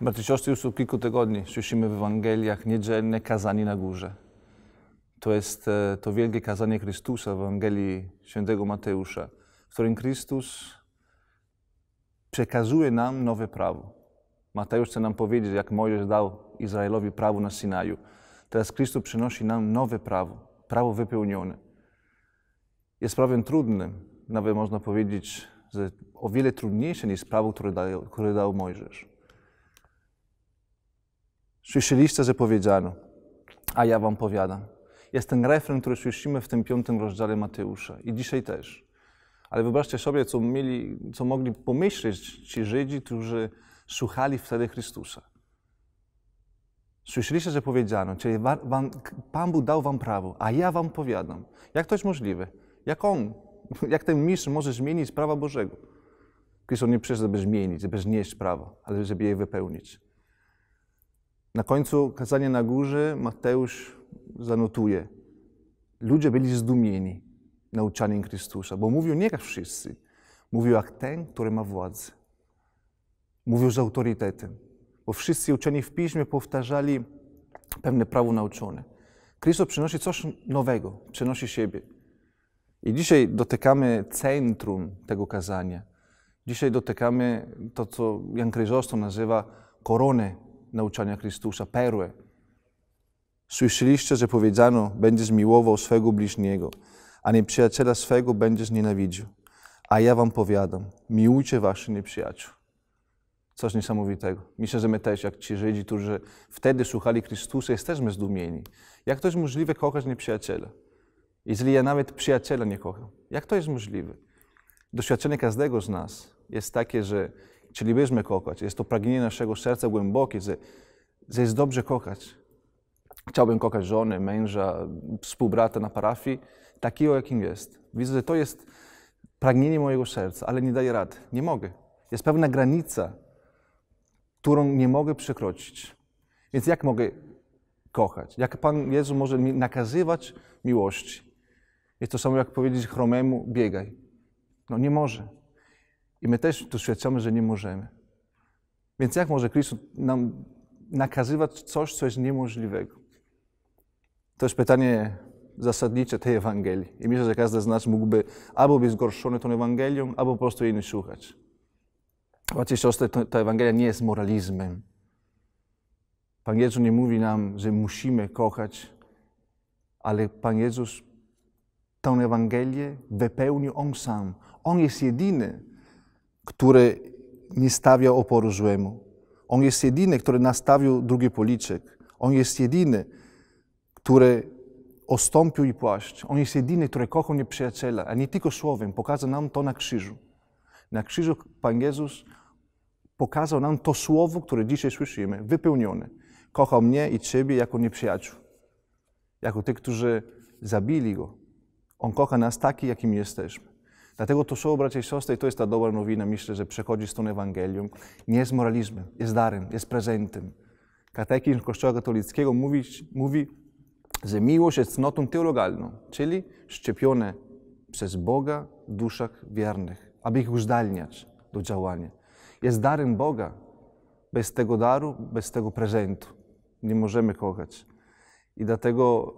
Bracie siostry, już od kilku tygodni słyszymy w Ewangeliach niedzielne kazanie na górze. To jest e, to wielkie kazanie Chrystusa w Ewangelii świętego Mateusza, w którym Chrystus przekazuje nam nowe prawo. Mateusz chce nam powiedzieć, jak Mojżesz dał Izraelowi prawo na Sinaju. Teraz Chrystus przynosi nam nowe prawo, prawo wypełnione. Jest prawem trudnym, nawet można powiedzieć, że o wiele trudniejsze niż prawo, które dał, które dał Mojżesz. Słyszeliście, że powiedziano, a ja wam powiadam. Jest ten refren, który słyszymy w tym piątym rozdziale Mateusza i dzisiaj też. Ale wyobraźcie sobie, co, mieli, co mogli pomyśleć ci Żydzi, którzy słuchali wtedy Chrystusa. Słyszeliście, że powiedziano, czyli wam, Pan Bóg dał wam prawo, a ja wam powiadam. Jak to jest możliwe? Jak On, jak ten mistrz może zmienić prawa Bożego? Przecież On nie przyszedł, żeby zmienić, żeby znieść prawo, ale żeby je wypełnić. Na końcu kazania na górze Mateusz zanotuje. Ludzie byli zdumieni nauczaniem Chrystusa, bo mówił nie jak wszyscy. Mówił jak ten, który ma władzę. Mówił z autorytetem, bo wszyscy uczeni w piśmie powtarzali pewne prawo nauczone. Chrystus przynosi coś nowego, przynosi siebie. I dzisiaj dotykamy centrum tego kazania. Dzisiaj dotykamy to, co Jan Chryzostom nazywa koronę nauczania Chrystusa, perłę. Słyszeliście, że powiedziano, będziesz miłował swego bliźniego, a nieprzyjaciela swego będziesz nienawidził. A ja wam powiadam, miłujcie waszych nieprzyjaciół. Coś niesamowitego. Myślę, że my też, jak ci Żydzi, którzy wtedy słuchali Chrystusa, jesteśmy zdumieni. Jak to jest możliwe kochać nieprzyjaciela? Jeżeli ja nawet przyjaciela nie kocham. Jak to jest możliwe? Doświadczenie każdego z nas jest takie, że chcielibyśmy kochać? Jest to pragnienie naszego serca głębokie, że, że jest dobrze kochać. Chciałbym kochać żonę, męża, współbrata na parafii, takiego jakim jest. Widzę, że to jest pragnienie mojego serca, ale nie daję rad. Nie mogę. Jest pewna granica, którą nie mogę przekroczyć. Więc jak mogę kochać? Jak Pan Jezus może mi nakazywać miłości? Jest to samo jak powiedzieć chromemu biegaj. No nie może. I my też doświadczamy, że nie możemy. Więc jak może Chrystus nam nakazywać coś, co jest niemożliwego? To jest pytanie zasadnicze tej Ewangelii. I myślę, że każdy z nas mógłby albo być zgorszony tą Ewangelią, albo po prostu jej nie słuchać. Właśnie siostry, ta Ewangelia nie jest moralizmem. Pan Jezus nie mówi nam, że musimy kochać, ale Pan Jezus tę Ewangelię wypełnił On sam. On jest jedyny, który nie stawiał oporu złemu. On jest jedyny, który nastawił drugi policzek. On jest jedyny, który ostąpił i płaszcz. On jest jedyny, który kochał nieprzyjaciela, a nie tylko słowem. Pokazał nam to na krzyżu. Na krzyżu Pan Jezus pokazał nam to słowo, które dzisiaj słyszymy, wypełnione. Kochał mnie i Ciebie jako nieprzyjaciół, jako tych, którzy zabili Go. On kocha nas taki, jakim jesteśmy. Dlatego to słowo, bracia i siostry, i to jest ta dobra nowina, myślę, że przechodzi z tą Ewangelią, nie jest moralizmem, jest darem, jest prezentem. Katechizm Kościoła katolickiego mówi, mówi że miłość jest cnotą teologalną, czyli szczepione przez Boga w duszach wiernych, aby ich uzdalniać do działania. Jest darem Boga. Bez tego daru, bez tego prezentu nie możemy kochać. I dlatego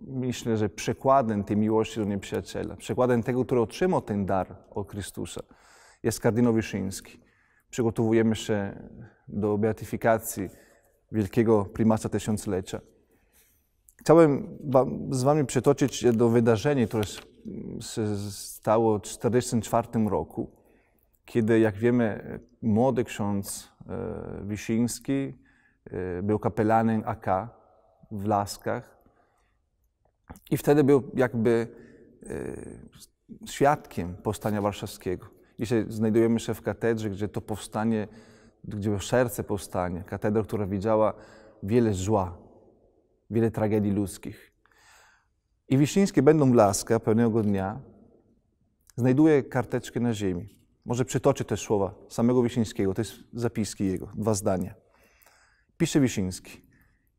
e, myślę, że przykładem tej miłości do nieprzyjaciela, przykładem tego, który otrzymał ten dar od Chrystusa, jest kardynał Wyszyński. Przygotowujemy się do beatyfikacji wielkiego prymasa tysiąclecia. Chciałbym z wami przytoczyć do wydarzenia, które się stało w 1944 roku, kiedy, jak wiemy, młody ksiądz e, Wiszyński e, był kapelanem AK, w laskach. I wtedy był jakby y, świadkiem powstania warszawskiego. Dzisiaj znajdujemy się w katedrze, gdzie to powstanie, gdzie serce powstanie. Katedra, która widziała wiele zła, wiele tragedii ludzkich. I Wiśniński, będą w Laska pewnego dnia, znajduje karteczkę na ziemi. Może przytoczę te słowa samego Wiśnińskiego, to jest zapiski jego, dwa zdania. Pisze Wiśniński.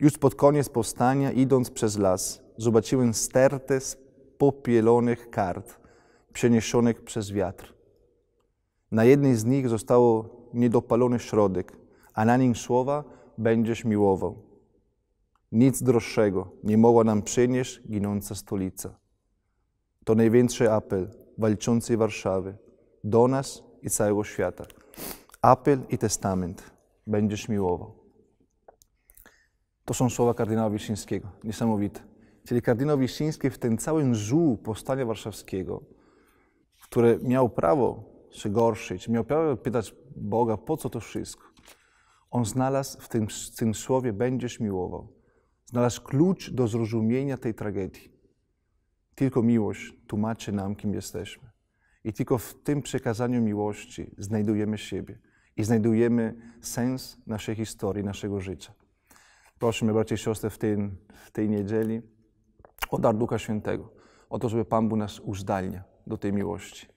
Już pod koniec powstania, idąc przez las, zobaczyłem stertę popielonych kart przeniesionych przez wiatr. Na jednej z nich zostało niedopalony środek, a na nim słowa będziesz miłował. Nic droższego nie mogła nam przynieść ginąca stolica. To największy apel walczącej Warszawy do nas i całego świata. Apel i testament. Będziesz miłował. To są słowa kardynała Wyszyńskiego. Niesamowite. Czyli kardynał Wyszyński w tym całym żół powstania warszawskiego, które miał prawo się gorszyć, miał prawo pytać Boga, po co to wszystko, on znalazł w tym, w tym słowie będziesz miłował. Znalazł klucz do zrozumienia tej tragedii. Tylko miłość tłumaczy nam, kim jesteśmy. I tylko w tym przekazaniu miłości znajdujemy siebie i znajdujemy sens naszej historii, naszego życia prosimy bracia i siostry, w tej, w tej niedzieli o dar Ducha Świętego, o to, żeby Pan był nas uzdalnia do tej miłości.